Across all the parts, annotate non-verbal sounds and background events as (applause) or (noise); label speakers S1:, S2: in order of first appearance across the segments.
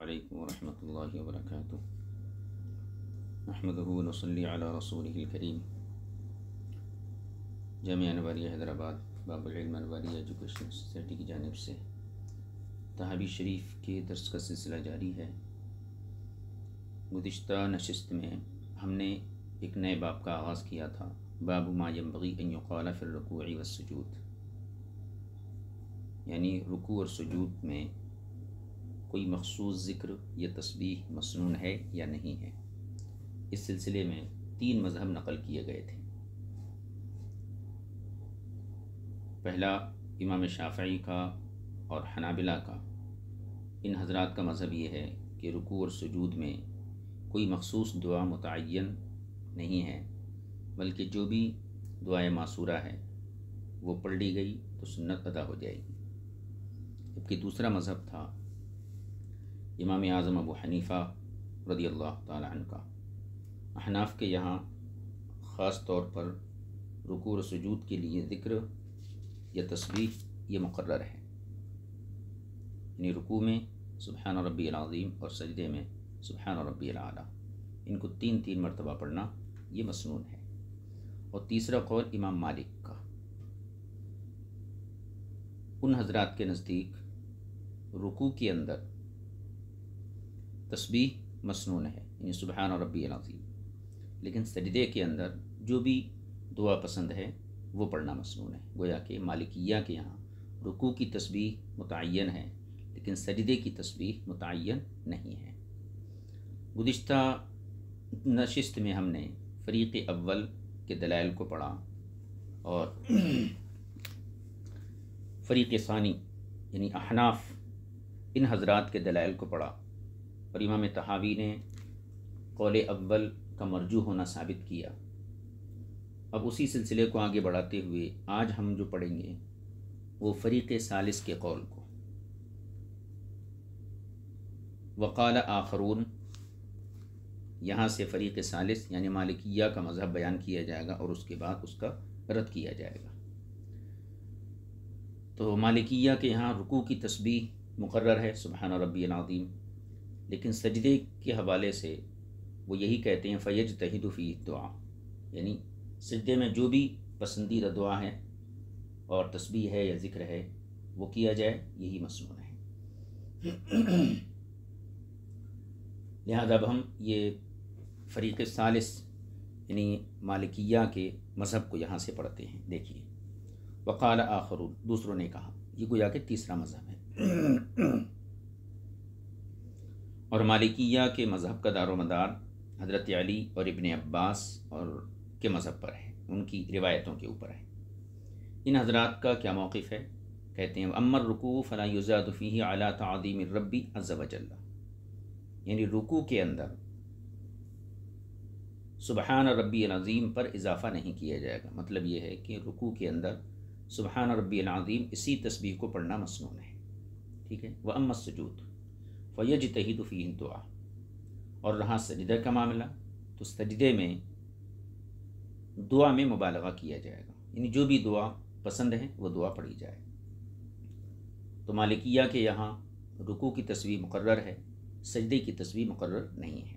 S1: वालेकुम वरहमतुल्लाहि वबरकातुह अहमदहु नसल्ली अला रसूलिहिल करीम जामिया अनवारिया हैदराबाद बाबुल इल्म अनवारिया एजुकेशन सोसाइटी की जानब से तहाबी शरीफ के दर्स का सिलसिला जारी है गुज्त नशस्त में हमने एक नए बाब का आगाज़ किया था बाबू मायम बगी अयुकाला फिर रकूई व सजूद यानी रुकू और सजूद में कोई मखसूस ज़िक्र या तस्बीह मसनून है या नहीं है इस सिलसिले में तीन मज़हब नकल किए गए थे पहला इमाम शाफी का और हनाबिला का इन हजरात का मज़हब ये है कि रुकू और सजूद में कोई मखसूस दुआ मुतन नहीं है बल्कि जो भी दुआ मासूरा है वो पढ़ ली गई तो सुन्नत अदा हो जाएगी जबकि दूसरा मज़हब था इमाम आज़म अबू हनीफ़ा रदी अल्लाह तन का अहनाफ के यहाँ ख़ास तौर पर रुकू और सजूद के लिए ज़िक्र या तस्वीर ये मुकर है यानी रुकू में सुबहान रबी अज़ीम और सजदे में सुबहान रबी अला इनको तीन तीन मरतबा पढ़ना ये मसनून है और तीसरा कौल इमाम मालिक का उन हजरात के नज़दीक रुकू के अंदर तस्बी मसनून है यानी सुबहान और रबी अज़ीम लेकिन सजदे के अंदर जो भी दुआ पसंद है वो पढ़ना मसनून है गोया कि मालिकिया के यहाँ रुकू की तस्बी मुतन है लेकिन सजदे की तस्बी मुतन नहीं है गुज्त नशस्त में हमने फ़रीक़ अव्वल के दलाइल को पढ़ा और फ़रीक़ यानी अहनाफ इन हजरात के दलाइल को पढ़ा और इमाम तहावी ने कौल अव्वल का मरजू होना साबित किया अब उसी सिलसिले को आगे बढ़ाते हुए आज हम जो पढ़ेंगे वो फरीक़ सालिस के कौल को वकाल आखरून यहाँ से फ़रीक़ सालिस यानी मालिकिया का मज़हब बयान किया जाएगा और उसके बाद उसका रद्द किया जाएगा तो मालिकिया के यहाँ रुकू की तस्बी मुकर है सुबहान रबी नादीम लेकिन सजदे के हवाले से वो यही कहते हैं फ़ैज तहिदुफी दुआ यानी सजदे में जो भी पसंदीदा दुआ है और तस्बी है या ज़िक्र है वो किया जाए यही मसनून है लिहाजा अब हम ये फरीक़ सालिस यानी मालिकिया के मज़हब को यहाँ से पढ़ते हैं देखिए वक़ाल आखरुन दूसरों ने कहा ये गोया के तीसरा मज़हब है और मालिकिया के मज़हब का मदार हज़रत अली और इबन अब्बास और के मज़हब पर है उनकी रिवायतों के ऊपर है इन हजरात का क्या मौक़ है कहते हैं अमर रुकू फ़ला युज़ादफ़ी अला तदीम रबी अज़वजल्ला यानी रुकू के अंदर सुबहान रबी अज़ीम पर इजाफ़ा नहीं किया जाएगा मतलब यह है कि रुकू के अंदर सुबहान रबी अज़ीम इसी तस्वीर को पढ़ना मसनून है ठीक है वह अम्मद सजूद फ़ैज तहीद फ़ी दुआ और रहा सजदे का मामला तो सजदे में दुआ में मुबालगा किया जाएगा यानी जो भी दुआ पसंद है वह दुआ पढ़ी जाए तो मालिकिया के यहाँ रुकू की तस्वीर मुकर है सजदे की तस्वीर मुकर नहीं है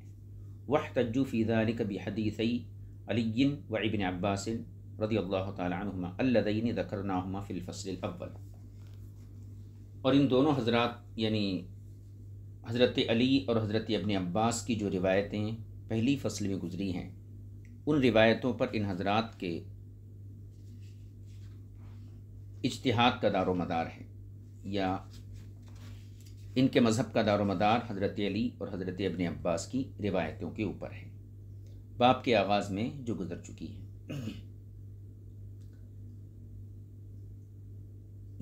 S1: वह तजु फ़ीदार कबी हदीसई अलियन व इबन अब्बासिन रदी अल्लाह तुमा अल्लदीन दकर फ़िलफसल अव्वल और इन दोनों हजरात यानी हज़रत अली और हज़रत अबन अब्बास की जो रिवायतें पहली फसल में गुजरी हैं उन रिवायतों पर इन हजरात के इजतहाद का दारो मदार है या इनके मज़हब का दारो मदार हज़रत अली और हज़रत अबन अब्बास की रिवायतों के ऊपर है बाप के आगाज़ में जो गुज़र चुकी है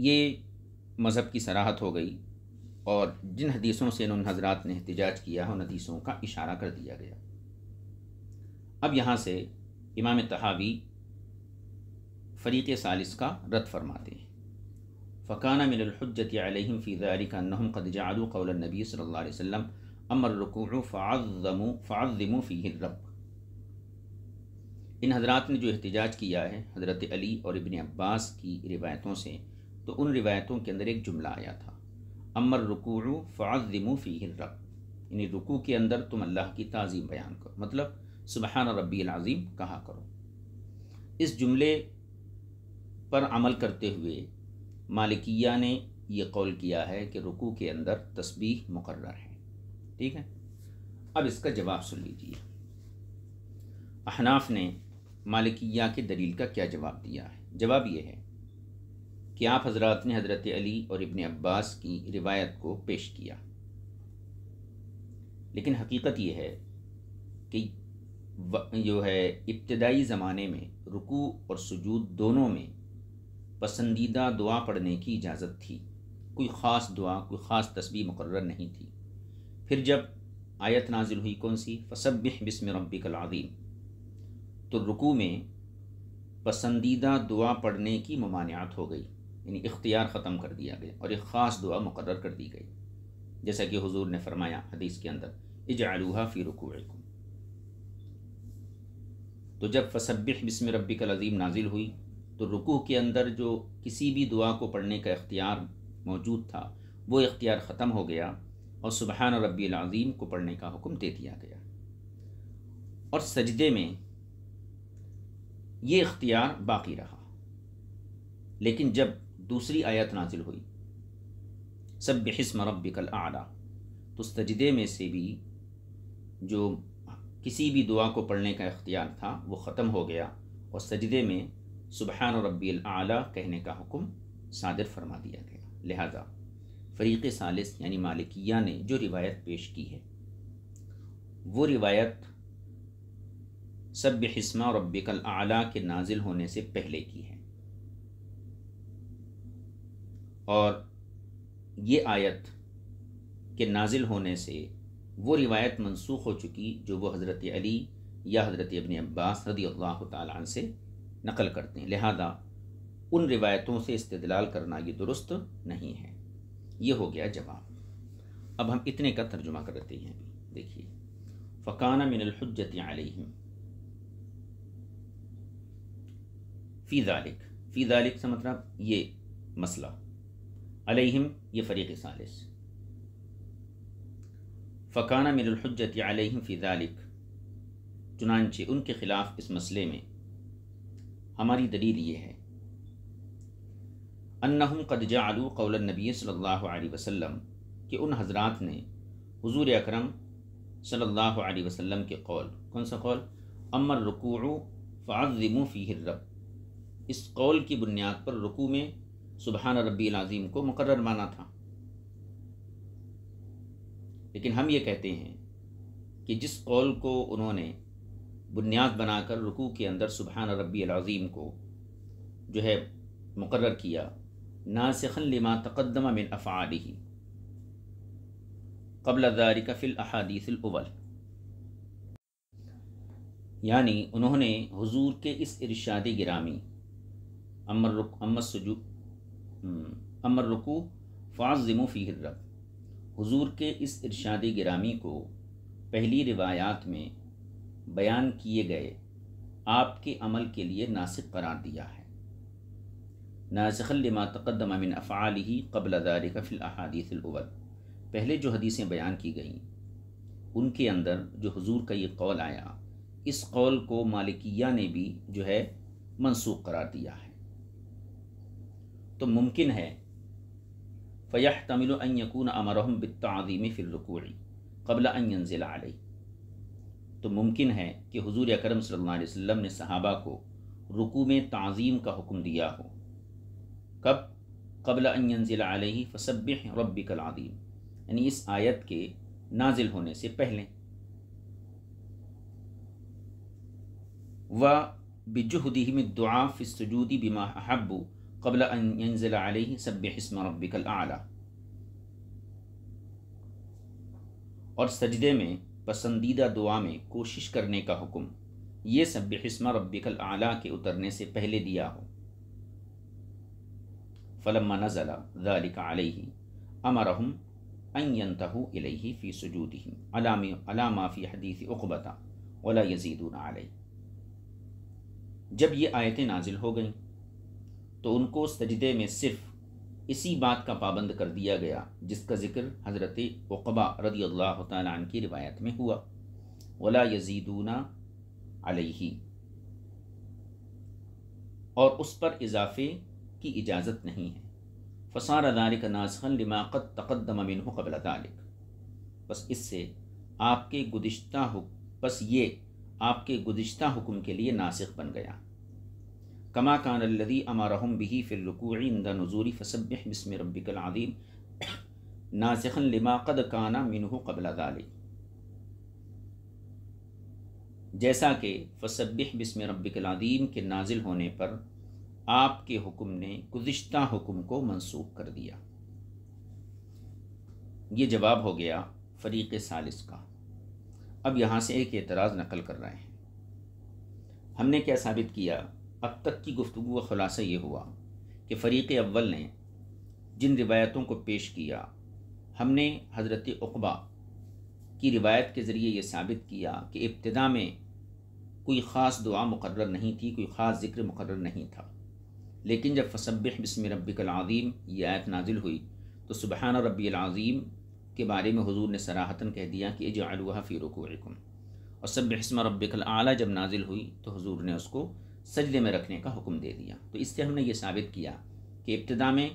S1: ये मज़हब की सराहत हो गई और जिन हदीसों से उन हजरात ने एहतजाज किया है उन हदीसों का इशारा कर दिया गया अब यहाँ से इमाम तहावी फरीक सालिस का रद्द फरमाते हैं फ़काना मिनहजत आलम का नहम कौल नबी सल्ला वसम अमर रकू फ़ाज़मु फ़ाज़मु फ़ी रब इन हजरात ने जो एहतजाज किया है हज़रत अली और इबन अब्बास की रिवायतों से तो उन रिवायतों के अंदर एक जुमला आया था अमर रुकू फ़ाज़िमु फ़ीहिर रब यानी रुकू के अंदर तुम अल्लाह की ताज़ीम बयान करो मतलब सुबहान रबी अज़ीम कहा करो इस जुमले पर अमल करते हुए मालिकिया ने यह कौल किया है कि रुकू के अंदर तस्बीह मुकर्र है ठीक है अब इसका जवाब सुन लीजिए अहनाफ ने मालिकिया के दलील का क्या जवाब दिया है जवाब यह है कि आप हजरात ने हज़रत अली और इबन अब्बास की रिवायत को पेश किया लेकिन हकीकत यह है कि जो है इब्तदाई ज़माने में रुकू और सजूद दोनों में पसंदीदा दुआ पढ़ने की इजाज़त थी कोई ख़ास दुआ कोई ख़ास तस्वीर मुकर नहीं थी फिर जब आयत नाजिल हुई कौन सी फसब बिस्म रबिकलादीम तो रुकू में पसंदीदा दुआ पढ़ने की ममानियात हो गई यानी इख्तियार ख़त्म कर दिया गया और एक ख़ास दुआ मुकर कर दी गई जैसा कि हजूर ने फरमाया हदीस के अंदर इजालूहा फ़ी रुकूकुम तो जब फसबिह बिस्म रबी का अज़ीम नाजिल हुई तो रुकू के अंदर जो किसी भी दुआ को पढ़ने का इख्तियार मौजूद था वो इख्तियार ख़त्म हो गया और सुबहान रबी अज़ीम को पढ़ने का हुक्म दे दिया गया और सजदे में ये इख्तियार बाकी रहा लेकिन जब दूसरी आयत नाजिल हुई सब बिस्म रबिकल आला तो सजदे में से भी जो किसी भी दुआ को पढ़ने का इख्तियार था वो ख़त्म हो गया और सजदे में सुबहान रबी आला कहने का हुक्म सादर फरमा दिया गया लिहाजा फरीक़ सालिस यानी मालिकिया ने जो रिवायत पेश की है वो रिवायत सब हिस्मा रबिकल आला के नाजिल होने से पहले की है और ये आयत के नाजिल होने से वो रिवायत मनसूख हो चुकी जो वो हज़रत अली या हज़रत अबन अब्बास रदी अल्लाह तन से नकल करते हैं लिहाजा उन रिवायतों से इस्तलाल करना ये दुरुस्त नहीं है ये हो गया जवाब अब हम इतने का तर्जुमा करते हैं देखिए फ़काना मिनलहजत आलिम फ़ी दालिक फ़ी से मतलब ये मसला अलैहिम ये फ़रीक़ सालिस फ़काना मिनहजत अलैहिम फ़िज़ालिक चुनानचे उनके ख़िलाफ़ इस मसले में हमारी दलील ये है अन्नहुम कद जालू कौल नबी सल्लल्लाहु अलैहि वसल्लम कि उन हजरात ने हुजूर अकरम सल्लल्लाहु अलैहि वसल्लम के कौल कौन सा कौल अमर रुकू फ़ाज़िमू फ़ी रब इस कौल की बुनियाद पर रुकू में सुबहान रबी अज़ीम को मुकर माना था लेकिन हम ये कहते हैं कि जिस कौल को उन्होंने बुनियाद बनाकर रुकू के अंदर सुबहान रबी अज़ीम को जो है मुकर किया नासखन लिमा तकदमा मिन अफ़ाल ही कबल कफिल फ़िल अहादीसवल यानी उन्होंने हुजूर के इस इर्शादी गिरामी अमर रुक अमर सजू हम्म। अमर रुकू फ़ाजिमो रब हुजूर के इस इरशाद गिरामी को पहली रिवायात में बयान किए गए आपके अमल के लिए नासिक करार दिया है नासिखलमा तकदम अमिन अफ़ाल ही कबल दारिकफ़िल अहादीसलवत पहले जो हदीसें बयान की गईं उनके अंदर जो हुजूर का ये कौल आया इस कौल को मालिकिया ने भी जो है मनसूख करार दिया है तो मुमकिन है फ़यह तमिल अयकून अमरहम बिताज़ीम फ़िलरकूड़ी कबल अनजिला तो मुमकिन है कि हजूर अकरम सल्लम ने सहाबा को रुकू में तज़ीम का हुक्म दिया हो कब कबल अनजिला फ़सब रब कलादीम यानी इस आयत के नाजिल होने से पहले व बिजुहदी में दुआ फ़िसजूदी बिमा हब्बू कबल यंजिल अलैहि सब्य हस्म रब्बिकल आला और सजदे में पसंदीदा दुआ में कोशिश करने का हुक्म ये सब्य हस्म रब्बिकल आला के उतरने से पहले दिया हो फलम नज़ला दालिका अलैहि अमरहम अयंतहु इलैहि फ़ी सजूदहिम अलामी अलामा फ़ी हदीसी उकबता वला यजीदून आलै जब ये आयतें नाजिल हो गईं तो उनको सजदे में सिर्फ इसी बात का पाबंद कर दिया गया जिसका जिक्र हज़रत वक़बा रदी अल्लाह तन की रिवायत में हुआ वला यजीदूना अलही और उस पर इजाफे की इजाज़त नहीं है फ़सार का नाजखन लिमाक़त तकदम मिन कबल तालिक बस इससे आपके गुज्त बस ये आपके गुज्त हुक्म के लिए नासिक बन गया कमा कान लदी अमारहम बिही फिर रकूर इंदा नजूरी फसब बिस्म रबिकलादीम (clears throat) नासखन लिमा कद काना मिनह कबला दाली जैसा कि फसब बिस्म रबिकलादीम के नाजिल होने पर आपके हुक्म ने गुज्त हुक्म को मनसूख कर दिया ये जवाब हो गया फ़रीक़ सालिस का अब यहाँ से एक एतराज़ नकल कर रहे हैं हमने क्या साबित किया अब तक की गुफ्तु का ख़ुलासा ये हुआ कि फ़रीक़ अव्वल ने जिन रिवायतों को पेश किया हमने हज़रत अकबा की रिवायत के ज़रिए ये साबित किया कि इब्तदा में कोई ख़ास दुआ मुकर नहीं थी कोई ख़ास ज़िक्र मुकर नहीं था लेकिन जब फसब बसम रबिकलाज़ीम ये आयत नाजिल हुई तो सुबहान रबीआज़ीम के बारे में हजूर ने सराहतन कह दिया कि जो अलवा फ़ी रुकुम और सब बसम रबी आला जब नाजिल हुई तो हजूर ने उसको सजदे में रखने का हुक्म दे दिया तो इससे हमने ये साबित किया कि इब्तदा में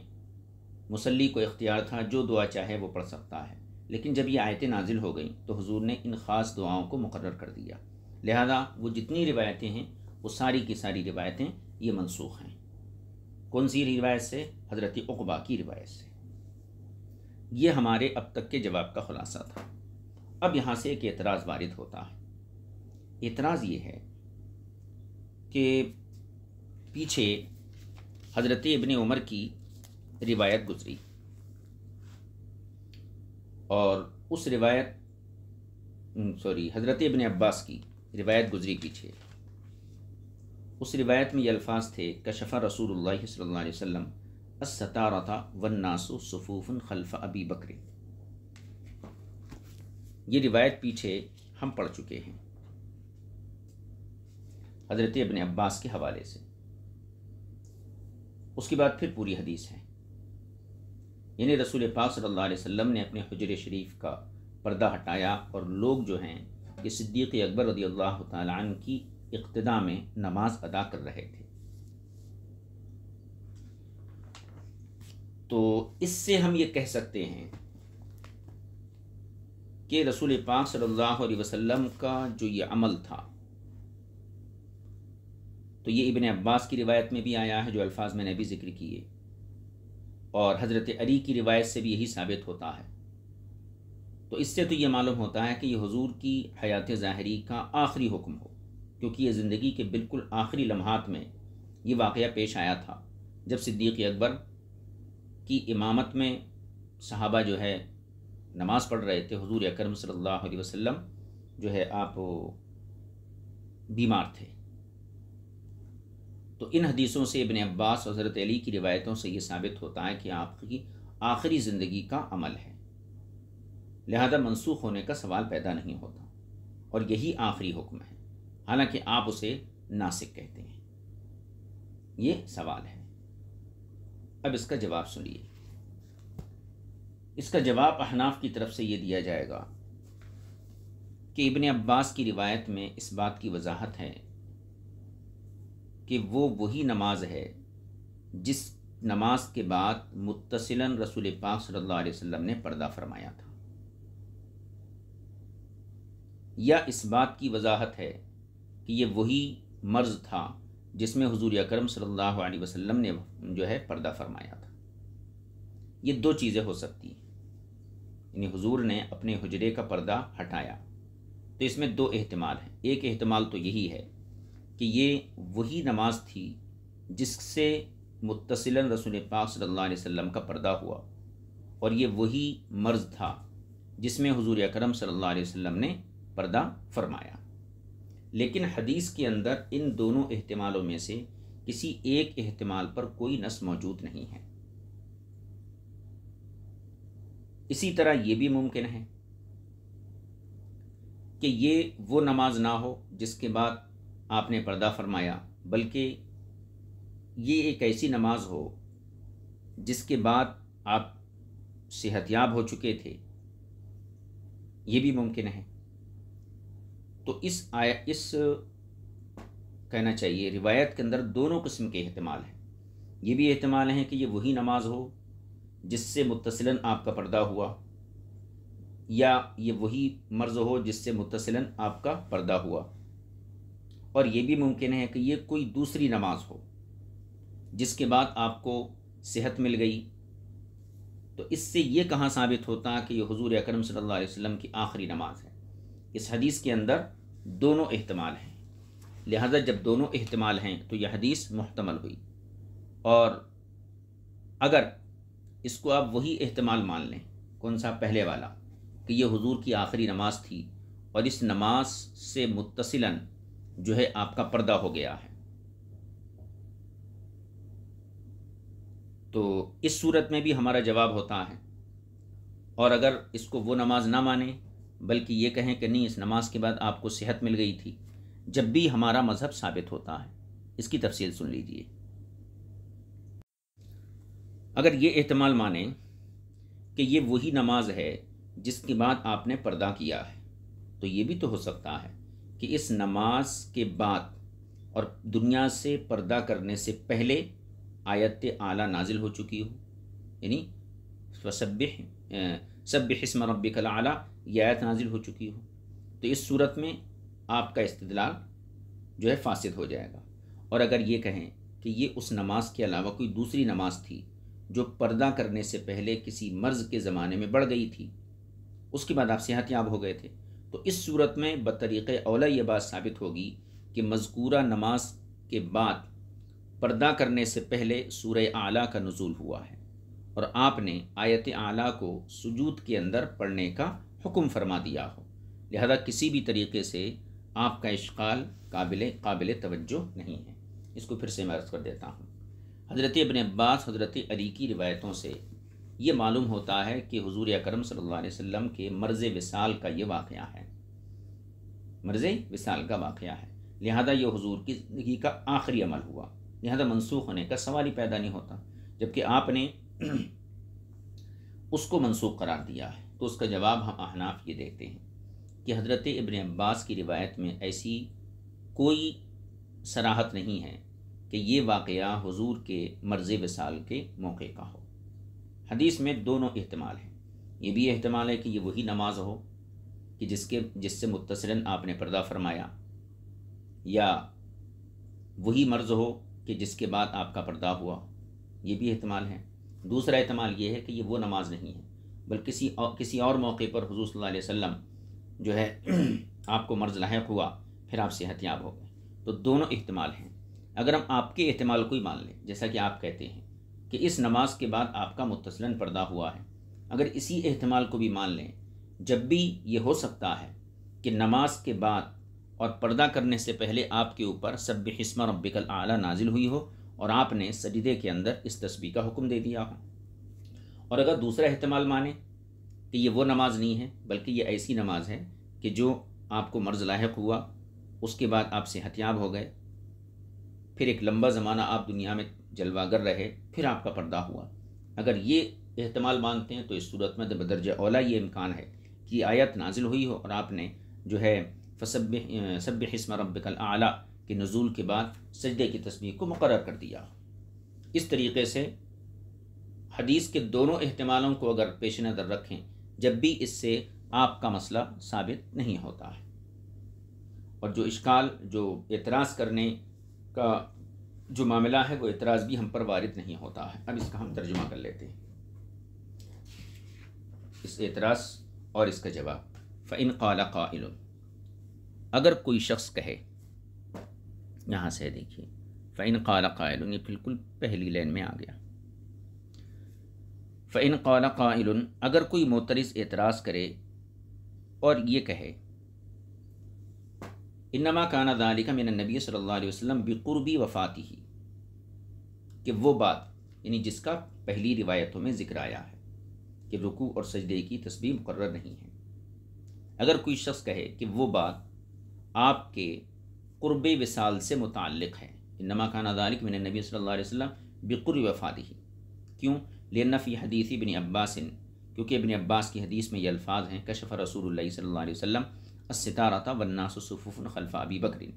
S1: मुसल्ली को इख्तियार था जो दुआ चाहे वो पढ़ सकता है लेकिन जब ये आयतें नाजिल हो गई तो हुजूर ने इन ख़ास दुआओं को मुकर कर दिया लिहाजा वो जितनी रिवायतें हैं वो सारी की सारी रिवायतें ये मनसूख हैं कौन सी रिवायत से हज़रत उकबा की रिवायत से ये हमारे अब तक के जवाब का ख़ुलासा था अब यहाँ से एक एतराज़ वारद होता है एतराज़ ये है के पीछे हज़रत इबन उमर की रिवायत गुजरी और उस रिवायत सॉरी हज़रत इबन अब्बास की रिवायत गुजरी पीछे उस रिवायत में ये अल्फाज थे कशफ़ा रसूल सल्ला वसम असतारता वन्नासु सफ़ूफ़न खलफ़ अबी बकर ये रिवायत पीछे हम पढ़ चुके हैं हज़रत अबन अब्बास के हवाले से उसके बाद फिर पूरी हदीस है यानी रसूल पाक सल्लल्लाहु अलैहि वसल्लम ने अपने हजर शरीफ का पर्दा हटाया और लोग जो हैं ये सिद्दीक़ अकबर रदी अल्लाह तन की इब्तदा में नमाज अदा कर रहे थे तो इससे हम ये कह सकते हैं कि रसूल पाक सल्लल्लाहु अलैहि वसल्लम का जो ये अमल था तो ये इबन अब्बास की रिवायत में भी आया है जो अल्फाज मैंने अभी ज़िक्र किए और हज़रत अली की रिवायत से भी यही साबित होता है तो इससे तो ये मालूम होता है कि ये हजूर की हयात ज़ाहरी का आखिरी हुक्म हो क्योंकि ये ज़िंदगी के बिल्कुल आखिरी लम्हात में ये वाक़ पेश आया था जब सिद्दीक़ अकबर की इमामत में सहाबा जो है नमाज़ पढ़ रहे थे हजूर अक्रम सल्लल्लाहु वसम जो है आप बीमार थे तो इन हदीसों से इबन अब्बास और हज़रत अली की रिवायतों से ये साबित होता है कि आपकी आखिरी ज़िंदगी का अमल है लिहाजा मनसूख होने का सवाल पैदा नहीं होता और यही आखिरी हुक्म है हालांकि आप उसे नासिक कहते हैं ये सवाल है अब इसका जवाब सुनिए इसका जवाब अहनाफ की तरफ से ये दिया जाएगा कि इबन अब्बास की रिवायत में इस बात की वजाहत है कि वो वही नमाज है जिस नमाज के बाद मुतसिलन रसूल पाक सल्लल्लाहु अलैहि वसल्लम ने पर्दा फरमाया था या इस बात की वजाहत है कि ये वही मर्ज़ था जिसमें हुजूर अकरम सल्लल्लाहु अलैहि वसल्लम ने जो है पर्दा फरमाया था ये दो चीज़ें हो सकती हैं यानी हुजूर ने अपने हजरे का पर्दा हटाया तो इसमें दो अहतमाल हैं एक अहतमाल तो यही है कि ये वही नमाज थी जिससे मुतसिलन रसूल पाक सल्लल्लाहु अलैहि वसल्लम का पर्दा हुआ और ये वही मर्ज़ था जिसमें हुजूर अकरम सल्लल्लाहु अलैहि वसल्लम ने पर्दा फरमाया लेकिन हदीस के अंदर इन दोनों अहतमालों में से किसी एक अहतमाल पर कोई नस मौजूद नहीं है इसी तरह ये भी मुमकिन है कि ये वो नमाज ना हो जिसके बाद आपने पर्दा फरमाया बल्कि ये एक ऐसी नमाज हो जिसके बाद आप सेहतियाब हो चुके थे ये भी मुमकिन है तो इस आया इस कहना चाहिए रिवायत के अंदर दोनों किस्म के अहतमाल हैं ये भी अहतमाल हैं कि ये वही नमाज हो जिससे मुतसलन आपका पर्दा हुआ या ये वही मर्ज़ हो जिससे मुतसलन आपका पर्दा हुआ और ये भी मुमकिन है कि ये कोई दूसरी नमाज हो जिसके बाद आपको सेहत मिल गई तो इससे ये कहाँ साबित होता कि यह हजूर अक्रम अलैहि वसल्लम की आखिरी नमाज है इस हदीस के अंदर दोनों अहतमाल हैं लिहाजा जब दोनों अहतमाल हैं तो यह हदीस मुहतमल हुई और अगर इसको आप वही अहतमाल मान लें कौन सा पहले वाला कि यह हुजूर की आखिरी नमाज थी और इस नमाज से मुतसिलन जो है आपका पर्दा हो गया है तो इस सूरत में भी हमारा जवाब होता है और अगर इसको वो नमाज़ ना माने बल्कि ये कहें कि नहीं इस नमाज के बाद आपको सेहत मिल गई थी जब भी हमारा मज़हब साबित होता है इसकी तफसील सुन लीजिए अगर ये एहतमाल माने कि ये वही नमाज है जिसके बाद आपने पर्दा किया है तो ये भी तो हो सकता है कि इस नमाज के बाद और दुनिया से पर्दा करने से पहले आयत आला नाजिल हो चुकी हो यानी वसब सब हिसम रब आला ये आयत नाजिल हो चुकी हो तो इस सूरत में आपका इस्तलाल जो है फासिद हो जाएगा और अगर ये कहें कि ये उस नमाज के अलावा कोई दूसरी नमाज थी जो पर्दा करने से पहले किसी मर्ज़ के ज़माने में बढ़ गई थी उसके बाद आप सेहत याब हो गए थे तो इस सूरत में बतरीक़ अवला ये बात साबित होगी कि मजकूरा नमाज के बाद पर्दा करने से पहले सूर आला का नज़ुल हुआ है और आपने आयत आला को सजूद के अंदर पढ़ने का हुक्म फरमा दिया हो लिहाजा किसी भी तरीके से आपका इश्काल काबिल काबिल तवज्जो नहीं है इसको फिर से मैं अर्ज़ कर देता हूँ हज़रत अबन अब्बास हज़रत अली की रिवायतों से ये मालूम होता है कि हुजूर अकरम सल्लल्लाहु अलैहि वसल्लम के मर्ज़ विसाल का ये वाक़ है मर्ज़ विसाल का वाक़ है लिहाजा ये हुजूर की ज़िंदगी का आखिरी अमल हुआ लिहाजा मनसूख होने का सवाल ही पैदा नहीं होता जबकि आपने (clears throat) उसको मनसूख करार दिया है तो उसका जवाब हम अहनाफ ये देखते हैं कि हज़रत इबन अब्बास की रिवायत में ऐसी कोई सराहत नहीं है कि ये वाक़ हुजूर के मर्ज़ विसाल के मौके का हो हदीस में दोनों अहतमाल हैं ये भी अहतमाल है कि ये वही नमाज हो कि जिसके जिससे मुतसरन आपने पर्दा फरमाया या वही मर्ज़ हो कि जिसके बाद आपका पर्दा हुआ ये भी अहतमाल है दूसरा अहतमाल ये है कि ये वो नमाज नहीं है बल्कि किसी और किसी और मौके पर हजू सल्ला वसम जो है (clears throat) आपको मर्ज़ लाक हुआ फिर आप सेहत हो गए तो दोनों अहतमाल हैं अगर हम आपके अहतमाल को ही मान लें जैसा कि आप कहते हैं कि इस नमाज के बाद आपका मुतसलन पर्दा हुआ है अगर इसी अहतमाल को भी मान लें जब भी ये हो सकता है कि नमाज के बाद और पर्दा करने से पहले आपके ऊपर सब हिस्मा रबिकल आला नाजिल हुई हो और आपने सजदे के अंदर इस तस्वीर का हुक्म दे दिया हो और अगर दूसरा अहतमाल माने कि ये वो नमाज नहीं है बल्कि ये ऐसी नमाज है कि जो आपको मर्ज लाक हुआ उसके बाद आप सेहतियाब हो गए फिर एक लंबा ज़माना आप दुनिया में जलवागर रहे फिर आपका पर्दा हुआ अगर ये अहतमाल मानते हैं तो इस सूरत में बदरज ओला ये इम्कान है कि आयत नाजिल हुई हो और आपने जो है फसब सब हिसम रबल आला के नज़ूल के बाद सजदे की तस्वीर को मुकर कर दिया इस तरीके से हदीस के दोनों अहतमालों को अगर पेश नज़र रखें जब भी इससे आपका मसला साबित नहीं होता है और जो इश्काल जो एतराज़ करने का जो मामला है वो इतराज़ भी हम पर वारिद नहीं होता है अब इसका हम तर्जुमा कर लेते हैं इस एतराज़ और इसका जवाब फ़ैन काला काइल अगर कोई शख्स कहे यहाँ से देखिए फ़ैन काला काइल ये बिल्कुल पहली लाइन में आ गया फ़ैन काला काइल अगर कोई मोतरस एतराज़ करे और ये कहे इनमा काना दालिका मिन नबी सल्लल्लाहु अलैहि वसल्लम बिकुरबी वफाती ही कि वो बात यानी जिसका पहली रिवायतों में जिक्र आया है कि रुकू और सजदे की तस्वीर मुकर नहीं है अगर कोई शख्स कहे कि वो बात आपके कुरब विसाल से मुतक़ है इनमा खाना दालिक मिन नबी सल्लल्लाहु अलैहि वसल्लम बिकुर वफाती ही क्यों लेनफ़ी हदीसी बिन अब्बासिन क्योंकि इबन अब्बास की हदीस में ये अल्फाज हैं कशफ़ रसूल सल्ला वसम अस्तारा था वन्नासफ़ुफ़न खलफा अबी बकरिन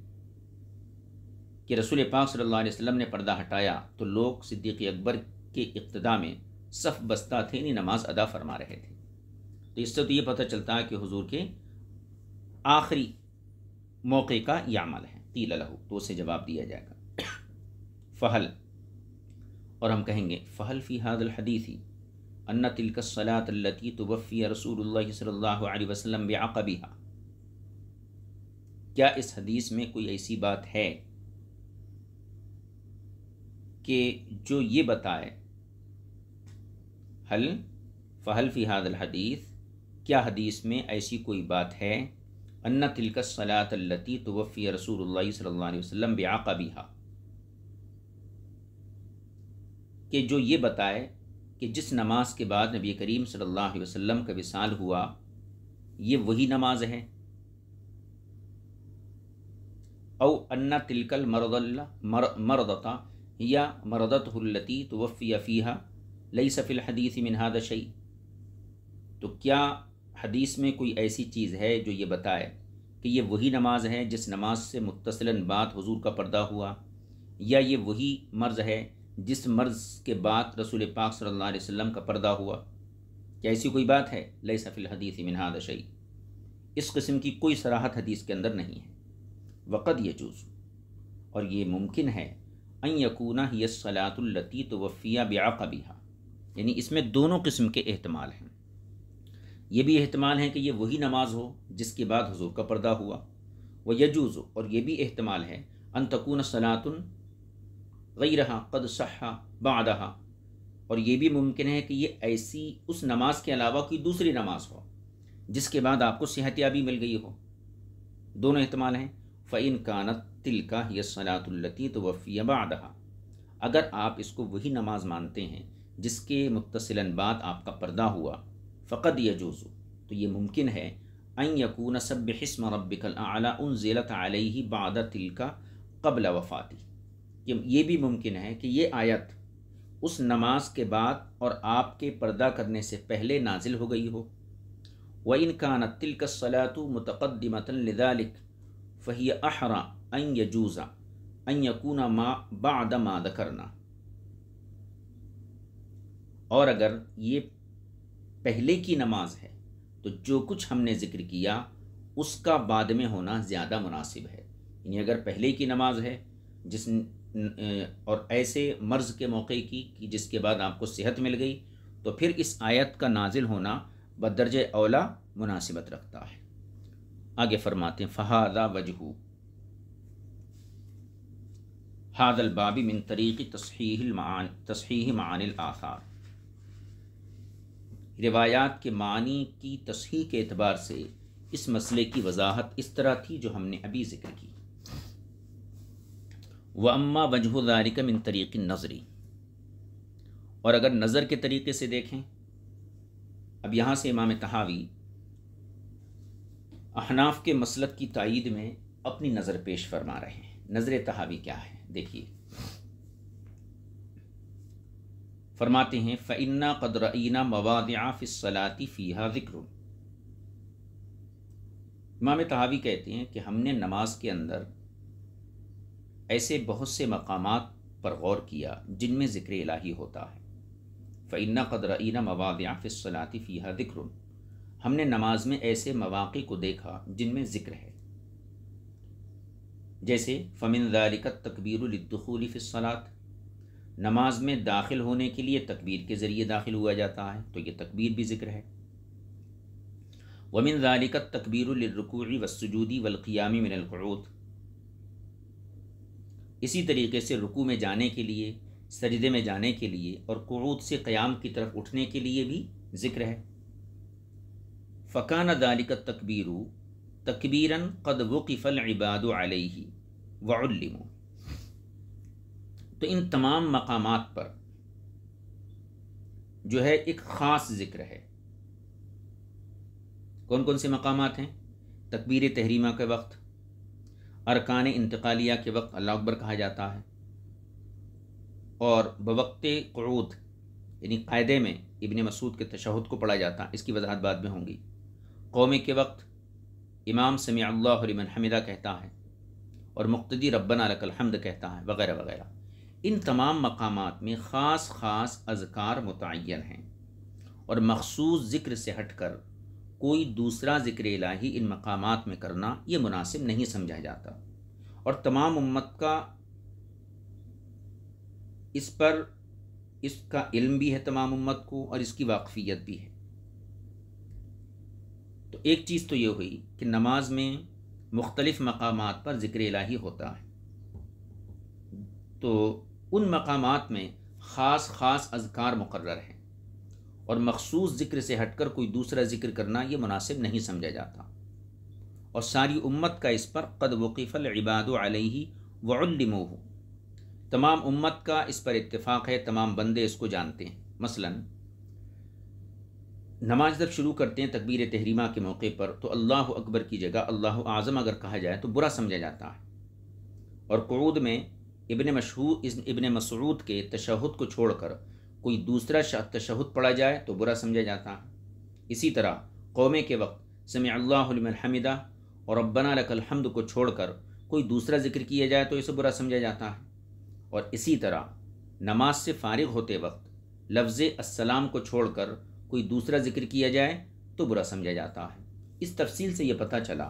S1: कि रसूल पाक सल्लल्लाहु अलैहि वसल्लम ने पर्दा हटाया तो लोग सिद्दीक़ अकबर के इब्तदा में सफ़ बस्ता थे नहीं नमाज अदा फरमा रहे थे तो इससे तो ये पता चलता है कि हुजूर के आखिरी मौके का यह अमल है तील लहू तो उसे जवाब दिया जाएगा फ़हल और हम कहेंगे फ़हल फ़ी हादल हदीसी अन्ना तिलकसलात तो वफ़ी रसूल सल्ला वसलम बेआबी क्या इस हदीस में कोई ऐसी बात है कि जो ये बताए हल फ़हल फिहादल हदीस क्या हदीस में ऐसी कोई बात है तिलक सलातल्लती तो वफ़ी रसूल सल्ला वसम ब्याका बिहा कि जो ये बताए कि जिस नमाज के बाद नबी करीम सल्लल्लाहु अलैहि वसल्लम का विसाल हुआ ये वही नमाज है औ अन्ना तिलकल मरदल्ला मर मरदता या मरदत हुल्लती तो वफ़ी फ़ीहा लई सफ़िल हदीस मिनहाद शई तो क्या हदीस में कोई ऐसी चीज़ है जो ये बताए कि ये वही नमाज है जिस नमाज से मुतसलन बात हुजूर का पर्दा हुआ या ये वही मर्ज़ है जिस मर्ज़ के बाद रसूल पाक सल्लल्लाहु अलैहि वसल्लम का पर्दा हुआ क्या ऐसी कोई बात है लई सफ़िल हदीस मिनहाद शई इस किस्म की कोई सराहत हदीस के अंदर नहीं है वक़द यजूज़ और ये मुमकिन है अन यकूना ही सलातुल्लती तो वफ़िया ब्या का बिहा यानी इसमें दोनों किस्म के अहतमाल हैं ये भी अहतमाल हैं कि ये वही नमाज हो जिसके बाद हजूर का पर्दा हुआ वह यजूज़ और ये भी अहतमाल है अन तकून गई रहा कद सहा बादहा और ये भी मुमकिन है कि ये ऐसी उस नमाज के अलावा कोई दूसरी नमाज हो जिसके बाद आपको सेहतियाबी मिल गई हो दोनों अहतमाल हैं फ़ैन कानत तिल का यह सलातुल्लती तो वफ़ी बादहा अगर आप इसको वही नमाज मानते हैं जिसके मुतसिलन बाद आपका पर्दा हुआ फ़क़द यजोज़ो तो ये मुमकिन है अं यकून सब हस्म रबिकल अला उन ज़ीलत आलही बाद तिल का कबल वफ़ाती ये ये भी मुमकिन है कि ये आयत उस नमाज के बाद और आपके पर्दा करने से पहले नाजिल हो गई हो व इनका कानत तिल का सलात मतकदमतन फ़ही अहरा अन यजूज़ा अन यकूना मा बाद माद करना और अगर ये पहले की नमाज है तो जो कुछ हमने ज़िक्र किया उसका बाद में होना ज़्यादा मुनासिब है यानी अगर पहले की नमाज है जिस और ऐसे मर्ज़ के मौके की कि जिसके बाद आपको सेहत मिल गई तो फिर इस आयत का नाजिल होना बदरज अवला मुनासिबत रखता है आगे फरमाते हैं फ़हादा वजहू हादल बाबी मिन तरीक़ी तस्हील तस्ही मानिल आसार रिवायात के मानी की तस्ही के अतबार से इस मसले की वजाहत इस तरह थी जो हमने अभी जिक्र की वम्मा अम्मा वजह मिन तरीक़ नज़री और अगर नज़र के तरीके से देखें अब यहाँ से इमाम तहावी अहनाफ के मसलक की तइद में अपनी नज़र पेश फरमा रहे हैं नज़र तहावी क्या है देखिए फरमाते हैं फ़ैना कदरना मवादा फ़िसलाती फ़ीहा ज़िक्र इमाम तहावी कहते हैं कि हमने नमाज के अंदर ऐसे बहुत से मकाम पर गौर किया जिनमें ज़िक्र इलाही होता है फ़ैना कदरना मवादा फ़िसलाती फ़ीहा ज़िक्र हमने नमाज में ऐसे मौाक़ को देखा जिनमें ज़िक्र है जैसे फ़मिन दारिकत दालिकत तकबीरदखूलफ़लात नमाज में दाखिल होने के लिए तकबीर के ज़रिए दाखिल हुआ जाता है तो ये तकबीर भी ज़िक्र है वमिन दालिकत तकबीरकूरी वसजूदी वलक़ियामी मिनलक़रूत इसी तरीके से रुकू में जाने के लिए सजदे में जाने के लिए और क़रूत से क़याम की तरफ उठने के लिए भी ज़िक्र है फ़कान दालिक तकबीर तकबीरन कद वफ़ल इबाद अलही वल्लम तो इन तमाम मकाम पर जो है एक ख़ास ज़िक्र है कौन कौन से मकाम हैं तकबीर तहरीमा के वक्त अरकान इंतकालिया के वक्त अल्लाह अकबर कहा जाता है और बवक्त क़रूद यानी कायदे में इबन मसूद के तशहद को पढ़ा जाता है इसकी वजाहत बाद में होंगी कौमे के वक्त इमाम समील्लामन हमिदा कहता है और मुख्तदी रब्बना हमद कहता है वगैरह वगैरह इन तमाम मकाम में ख़ास ख़ास अजकार मुतन हैं और मखसूस ज़िक्र से हट कर कोई दूसरा ज़िक्र इलाही इन मकाम में करना ये मुनासिब नहीं समझा जाता और तमाम उम्मत का इस पर इसका इल्म भी है तमाम उम्मत को और इसकी वाकफ़ियत भी है तो एक चीज़ तो ये हुई कि नमाज में मुख्तलिफ़ मकाम पर ज़िक्र इलाही होता है तो उन मकाम में ख़ास ख़ास अजकार मुकर हैं और मखसूस ज़िक्र से हटकर कोई दूसरा ज़िक्र करना ये मुनासिब नहीं समझा जाता और सारी उम्मत का इस पर कद वकीफ़ल इबाद अलही हो तमाम उम्मत का इस पर इतफ़ाक़ है तमाम बंदे इसको जानते हैं मसला नमाज जब शुरू करते हैं तकबीर तहरीमा के मौके पर तो अल्लाह अकबर की जगह अल्लाह आज़म अगर कहा जाए तो बुरा समझा जाता है और करूद में इबन मशहूर इबन मसरूद के तशहद को छोड़कर कोई दूसरा तशहद पढ़ा जाए तो बुरा समझा जाता है इसी तरह कौमे के वक्त समय अल्लाहमदा और रकल हमद को छोड़कर कोई दूसरा जिक्र किया जाए तो इसे बुरा समझा जाता है और इसी तरह नमाज से फारिग होते वक्त लफ्ज़ असलम को छोड़कर कोई दूसरा जिक्र किया जाए तो बुरा समझा जाता है इस तफसील से ये पता चला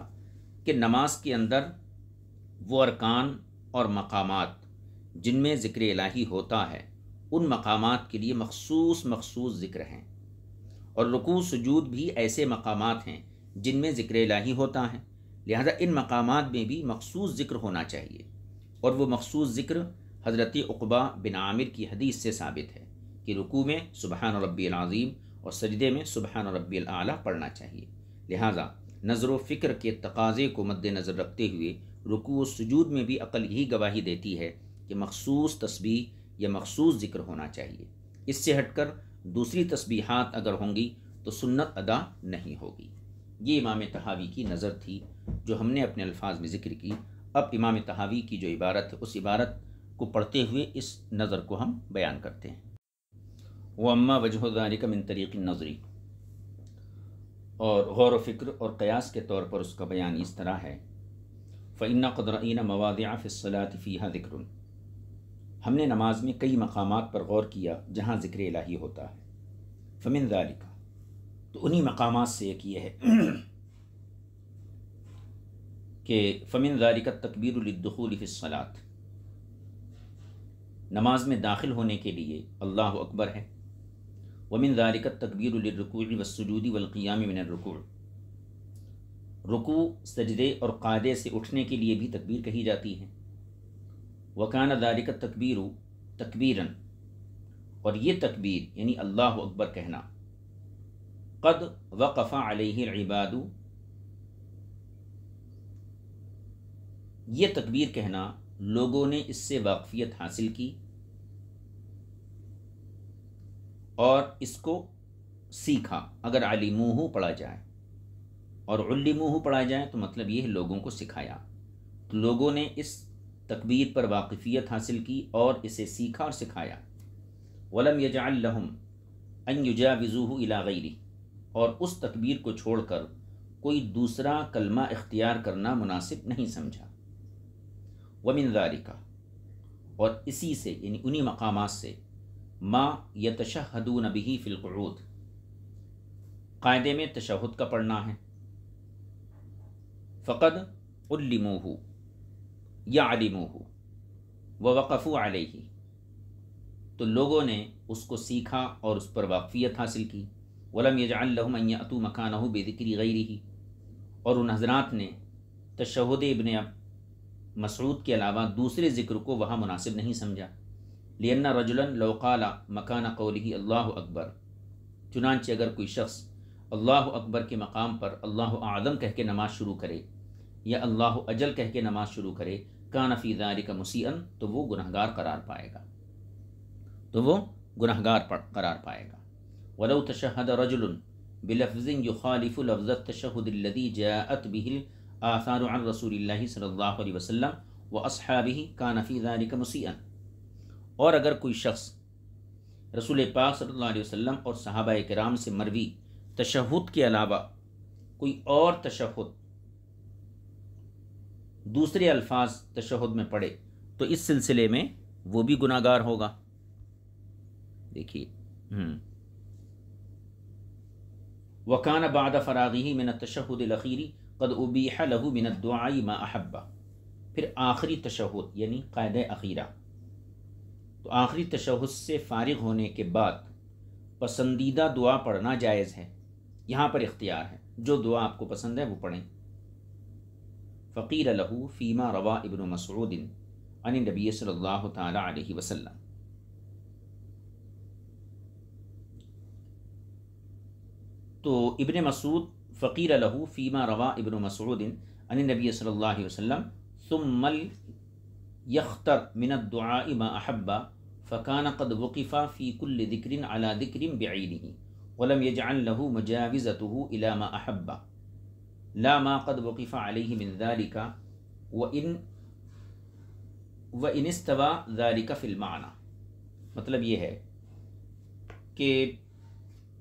S1: कि नमाज के अंदर वो अरकान और मकाम जिनमें ज़िक्र इलाही होता है उन मकाम के लिए मखसूस मखसूस ज़िक्र हैं और रुकू सजूद भी ऐसे मकाम हैं जिनमें ज़िक्र इलाही होता है लिहाजा इन मकाम में भी मखसूस ज़िक्र होना चाहिए और वह मखसूस ज़िक्र हज़रत बिन आमिर की हदीस से साबित है कि रुकू में सुबहान रबी नाज़ीम और सजदे में सुबहान रबी आला पढ़ना चाहिए लिहाजा नज़र व फ़िक्र के तकाजे को मद्दनज़र रखते हुए रुकू सजूद में भी अकल यही गवाही देती है कि मखसूस तस्बी या मखसूस ज़िक्र होना चाहिए इससे हटकर दूसरी तस्बीहात अगर होंगी तो सुन्नत अदा नहीं होगी ये इमाम तहावी की नज़र थी जो हमने अपने अल्फाज में ज़िक्र की अब इमाम तहावी की जो इबारत है उस इबारत को पढ़ते हुए इस नज़र को हम बयान करते हैं वम्मा वजहदारी का तरीक़ नज़री और गौर व फिक्र और क़यास के तौर पर उसका बयान इस तरह है फ़ैन कदरीन मवाद फ़िसलात फ़ीहा ज़िक्र हमने नमाज में कई मकाम पर गौर किया जहाँ ज़िक्र इलाही होता है फ़मिन का तो उन्हीं मकाम से एक ये है कि फ़मिन दालिका तकबीरदखूलफ़लात नमाज में दाखिल होने के लिए अल्लाह अकबर है वमिन दारिकत तकबीर वसूदी वलक़ियाम मिन रुकू सजदे और कादे से उठने के लिए भी तकबीर कही जाती है वकान दारिकत तकबीर तकबीरन और ये तकबीर यानी अल्लाह अकबर कहना कद वक़फ़ा अलबादू ये तकबीर कहना लोगों ने इससे वाकफियत हासिल की और इसको सीखा अगर अलीमूह पढ़ा जाए और मुँह पढ़ा जाए तो मतलब ये लोगों को सिखाया तो लोगों ने इस तकबीर पर वाकफियत हासिल की और इसे सीखा और सिखाया वलम यजाम अन युजा वज़ूह इलागैरी और उस तकबीर को छोड़कर कोई दूसरा कलमा इख्तियार करना मुनासिब नहीं समझा वमिन दारिका और इसी से यानी उन्हीं मकाम से माँ या तशहदू नबी फ़िलकूद कायदे में तशहद का पढ़ना है फ़कद उल्लिमोहू या अलिमोहू व वक़फ़ू आलही तो लोगों ने उसको सीखा और उस पर वाकफ़ियत हासिल की वलम यजाल्लहमयतु मकान बेदिक्री गई रही और उन हजरात ने तशहद इबन मसरूद के अलावा दूसरे ज़िक्र को वहाँ मुनासिब नहीं समझा लियन्ना रजुलन लौकाला मकाना कौली अल्लाह अकबर चुनानचे अगर कोई शख्स अल्लाह अकबर के मकाम पर अल्लाह आदम कह के नमाज शुरू करे या अल्लाह अजल कह के नमाज शुरू करे कानफ़ी दारिक मुसीन तो वो गुनहगार करार पाएगा तो वो गुनहगार करार पाएगा वलो तशहद रजुलन बिलफिन युखालिफ़ लफ्ज़ तशहदी जात बिहिल आसार रसूल सल्ला वसम व असहाबी कानफ़ी दारिक मुसीन और अगर कोई शख्स रसूल पाक सल्लल्लाहु अलैहि वसल्लम और सहाबा कराम से मरवी तशहद के अलावा कोई और तशहद दूसरे अल्फाज तशहद में पड़े तो इस सिलसिले में वो भी गुनागार होगा देखिए हम्म। वकान बाद फरागी मिन तशहद लखीरी कद उबी लहू मिन दुआई मा अहब्बा फिर आखिरी तशहद यानी कायद अखीरा तो आखिरी तशहस से फारिग होने के बाद पसंदीदा दुआ पढ़ना जायज़ है यहाँ पर इख्तियार है जो दुआ आपको पसंद है वो पढ़ें फ़कीर लहू फ़ीमा रवा इबन मसरुद्दीन अन नबी सल्ला वसल्लम तो इबन मसूद फ़कीर लहू फ़ीमा रवा इबन मसरुद्दीन अन नबी सल्ला वसल्लम सुमल यख्तर मिनत दुआ इमा अहब्बा फ़कान कद वक़ीफ़ा फ़ी कुल दिक्रिन अला दिक्रिम बेनी वलम यजान लहू मजाविज़तह इलामा अहब्बा लामा कद वक़ीफ़ा अलह मिनदालिका व इन व इनस्तवा दालिका फ़िल्माना मतलब ये है कि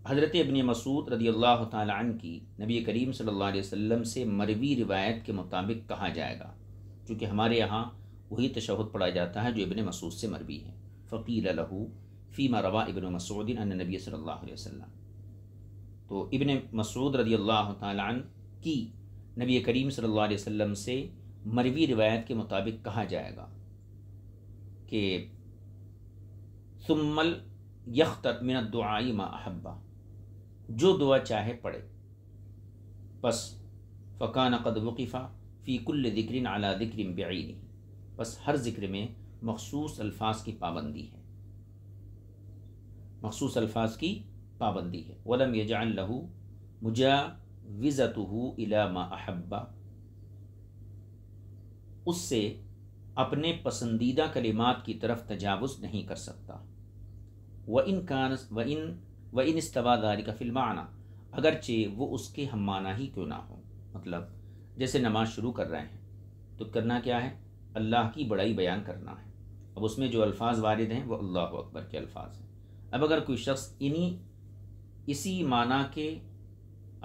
S1: हज़रत इबन मसूद रदी अल्लाह तन की नबी करीम सल्लल्लाहु अलैहि वसल्लम से मरवी रिवायत के मुताबिक कहा जाएगा क्योंकि हमारे यहाँ वही तशहद पढ़ा जाता है जो इबन मसूद से मरवी है फ़कील लहू फ़ीमा रवा इबन मसूदिन अन नबी सल्ला वसम तो इबन मसूद रदी अल्लाह तन की नबी करीम सल्ला वसम से मरवी रिवायत के मुताबिक कहा जाएगा कि सुमल यख्तर मिनत दुआई मा अहब्बा जो दुआ चाहे पढ़े बस फ़कान कद वक़ीफ़ा फ़ी कुल दिक्रिन अला दिक्रिन बेनी बस हर जिक्र में मखसूस अल्फाज की पाबंदी है मखसूस अल्फाज की पाबंदी है वलम यजान लहू मुजा विज़तहू इला मा अहब्बा उससे अपने पसंदीदा कलिमात की तरफ तजावुज नहीं कर सकता व इन कान व इन व इन इस्तवादारी का फिल्माना अगरचे वो उसके हम माना ही क्यों ना हो मतलब जैसे नमाज शुरू कर रहे हैं तो करना क्या है अल्लाह की बड़ाई बयान करना है अब उसमें जो अल्फाज वारद हैं वो अल्लाह अकबर के अल्फाज हैं अब अगर कोई शख्स इन्हीं इसी माना के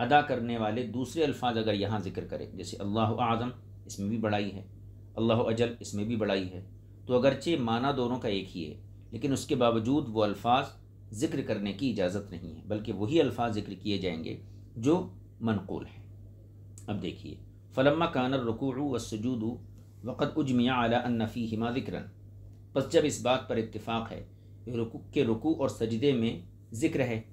S1: अदा करने वाले दूसरे अल्फाज अगर यहाँ ज़िक्र करें जैसे अल्लाह आज़म इसमें भी बड़ाई है अल्लाह अजल इसमें भी बड़ाई है तो अगरचे माना दोनों का एक ही है लेकिन उसके बावजूद वो अल्फाज ज़िक्र करने की इजाज़त नहीं है बल्कि वही अल्फाज ज़िक्र किए जाएंगे जो मनकूल हैं अब देखिए फ़लम्मा कानर रुकू व सजूदू वक़द उजमिया अला अन्नफ़ी हिमा ज़िक्रन बस जब इस बात पर इत्तेफाक है रुकू के रुकू और सजदे में ज़िक्र है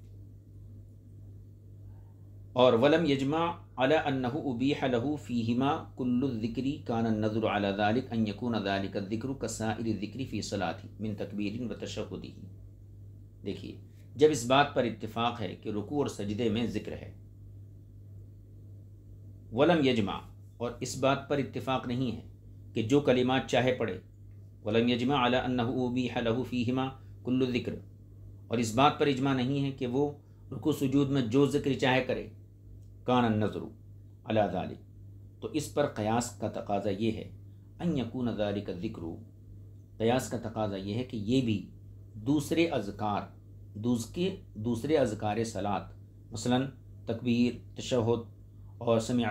S1: और वलम यजमा अला अन्नहु उबीह लहू फ़ीहिमा कुल्लुज़िक्री कान नज़र अला दालिक अन यकून दालिक ज़िक्र कसाइल ज़िक्री फ़ी सलाथी मिन तकबीर व तशहुदी देखिए जब इस बात पर इत्तेफाक है कि रुकू और सजदे में ज़िक्र है वलम यजमा और इस बात पर इत्तेफाक नहीं है कि जो कलिमात चाहे पढ़े वलम यजमा अला हिमा कुल्लु ज़िक्र और इस बात पर इजमा नहीं है कि वो रुको सजूद में जो ज़िक्र चाहे करे कान नजरू अलादाल तो इस पर क़यास का तकाजा ये है अन यकून दालिक का ज़िक्र क़यास का तकाजा ये है कि ये भी दूसरे अजकार दूसरे दूसरे अजकार सलात मसलन तकबीर तशहद और समय